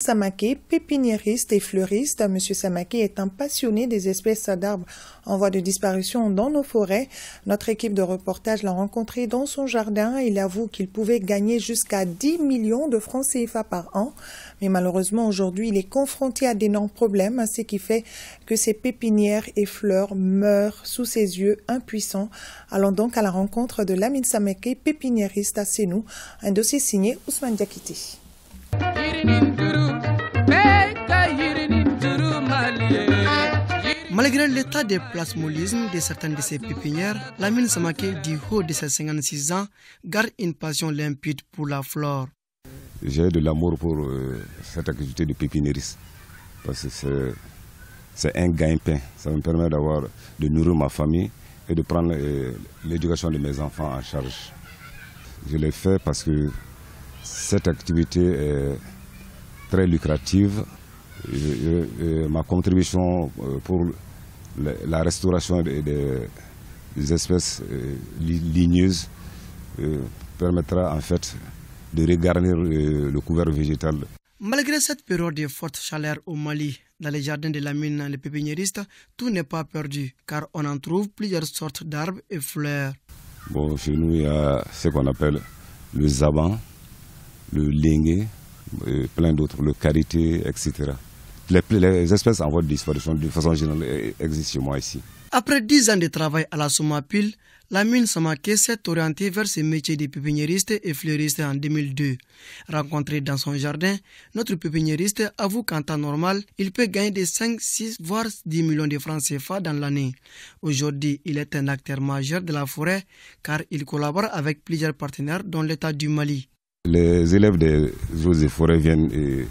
Samake, pépiniériste et fleuriste, M. Samake est un passionné des espèces d'arbres en voie de disparition dans nos forêts. Notre équipe de reportage l'a rencontré dans son jardin. Il avoue qu'il pouvait gagner jusqu'à 10 millions de francs CFA par an. Mais malheureusement, aujourd'hui, il est confronté à d'énormes problèmes, ce qui fait que ses pépinières et fleurs meurent sous ses yeux impuissants. Allons donc à la rencontre de Lamine Samaké, pépiniériste à Sénou, un dossier signé Ousmane Diakité. Malgré l'état de plasmolisme de certaines de ces pépinières, la mine Samake, du haut de ses 56 ans, garde une passion limpide pour la flore. J'ai de l'amour pour euh, cette activité de pépiniériste parce que c'est un gain-pain. Ça me permet d'avoir de nourrir ma famille et de prendre euh, l'éducation de mes enfants en charge. Je l'ai fait parce que cette activité est très lucrative. ma contribution euh, pour la, restauration des espèces euh, ligneuses euh, permettra en fait de regarnir euh, le couvert végétal. Malgré cette période de forte chaleur au Mali, dans les jardins de la mine, les pépiniéristes, tout n'est pas perdu car on en trouve plusieurs sortes d'arbres et fleurs. Bon, chez nous, il y a ce qu'on appelle le zaban, le et plein d'autres, le karité, etc les, espèces en voie de disparition de façon générale e- existent chez moi ici. Après dix ans de travail à la Somapil, la mine Samaké s'est orientée vers ses métiers de pépiniériste et fleuriste en 2002. Rencontré dans son jardin, notre pépiniériste avoue qu'en temps normal, il peut gagner de 5, 6, voire 10 millions de francs CFA dans l'année. Aujourd'hui, il est un acteur majeur de la forêt car il collabore avec plusieurs partenaires dont l'État du Mali. Les élèves des eaux Forêt forêt viennent... Et euh,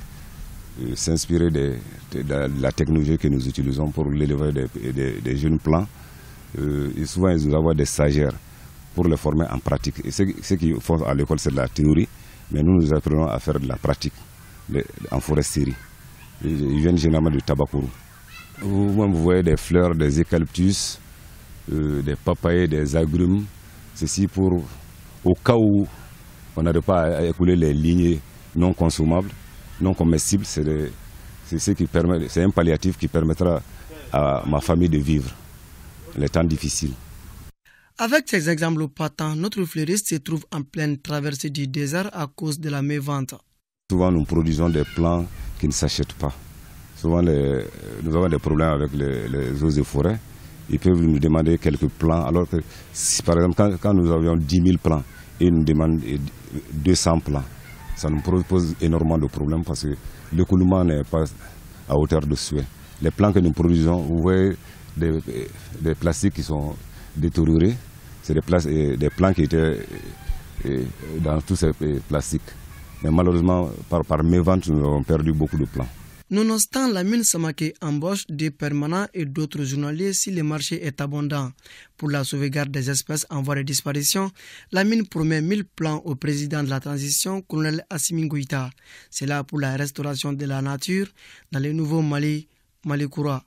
euh, s'inspirer de, la technologie que nous utilisons pour l'élevage des, jeunes plants. Euh, et souvent, nous avoir des stagiaires pour les former en pratique. ce, qui qu'ils font à l'école, c'est de la théorie, mais nous nous apprenons à faire de la pratique en foresterie. Ils viennent généralement du tabacourou. Vous, vous voyez des fleurs, des eucalyptus, euh, des papayers, des agrumes. Ceci pour, au cas où on n'arrive pas à écouler les lignées non consommables, non comestible c'est c'est un palliatif qui permettra à ma famille de vivre les temps difficiles. Avec ces exemples patents, notre fleuriste se trouve en pleine traversée du désert à cause de la mévente. Souvent, nous produisons des plants qui ne s'achètent pas. Souvent, nous avons des problèmes avec les, eaux et forêts. Ils peuvent nous demander quelques plants, alors que, par exemple, quand, nous avions 10 000 plants, ils nous demandent 200 plants ça nous pose énormément de problèmes parce que l'écoulement n'est pas à hauteur de souhait. Les plans que nous produisons, vous voyez des, plastiques qui sont détériorés, c'est des, plans qui étaient dans tous ces plastiques. Mais malheureusement, par, par ventes, nous avons perdu beaucoup de plans. Nonostant, la mine Samake embauche des permanents et d'autres journaliers si le marché est abondant. Pour la sauvegarde des espèces en voie de disparition, la mine promet mille plans au président de la transition, colonel Assimi C'est là pour la restauration de la nature dans le nouveau Mali, Malikoura.